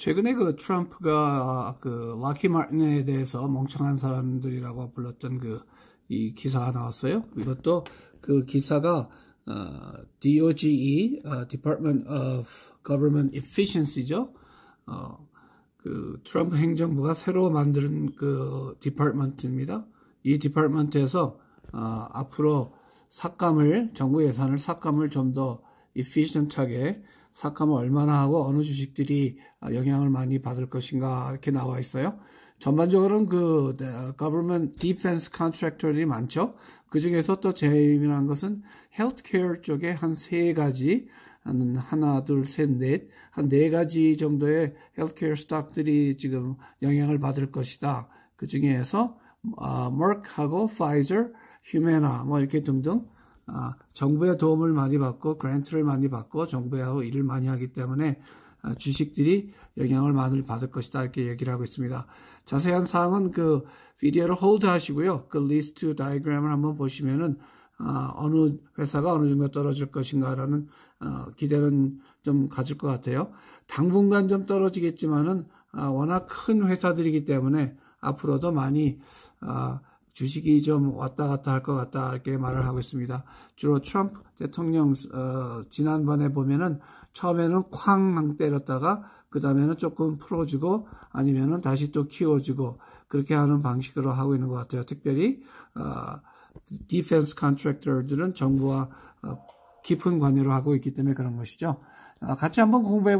최근에 그 트럼프가 그 라키 마틴에 대해서 멍청한 사람들이라고 불렀던 그 이 기사가 나왔어요. 이것도 그 기사가 어, DOGE 어, Department of Government Efficiency죠. 어, 그 트럼프 행정부가 새로 만든 그 디파트먼트입니다. 이 디파트먼트에서 어, 앞으로 삭감을 정부 예산을 삭감을 좀 더 efficient하게 삭감을 얼마나 하고 어느 주식들이 아, 영향을 많이 받을 것인가 이렇게 나와 있어요. 전반적으로는 그 네, government defense contractor들이 많죠. 그 중에서 또 제일 유명한 것은 healthcare 쪽에 한 세 가지 한 하나 둘셋넷 한 네 가지 정도의 healthcare 스탁들이 지금 영향을 받을 것이다. 그 중에서 어, 아, Merck하고 Pfizer, Humana 뭐 이렇게 등등 아, 정부의 도움을 많이 받고 그랜트를 많이 받고 정부하고 일을 많이 하기 때문에 아, 주식들이 영향을 많이 받을 것이다 이렇게 얘기를 하고 있습니다. 자세한 사항은 그 비디오를 홀드 하시고요. 그 리스트 다이그램을 한번 보시면은 아, 어느 회사가 어느 정도 떨어질 것인가라는 어, 기대는 좀 가질 것 같아요. 당분간 좀 떨어지겠지만은 아, 워낙 큰 회사들이기 때문에 앞으로도 많이 아, 주식이 좀 왔다 갔다 할 것 같다 이렇게 말을 하고 있습니다. 주로 트럼프 대통령 어, 지난번에 보면은 처음에는 쾅 때렸다가 그 다음에는 조금 풀어주고 아니면은 다시 또 키워주고 그렇게 하는 방식으로 하고 있는 것 같아요. 특별히 어, 디펜스 컨트랙터들은 정부와 어, 깊은 관여를 하고 있기 때문에 그런 것이죠. 어, 같이 한번 공부해.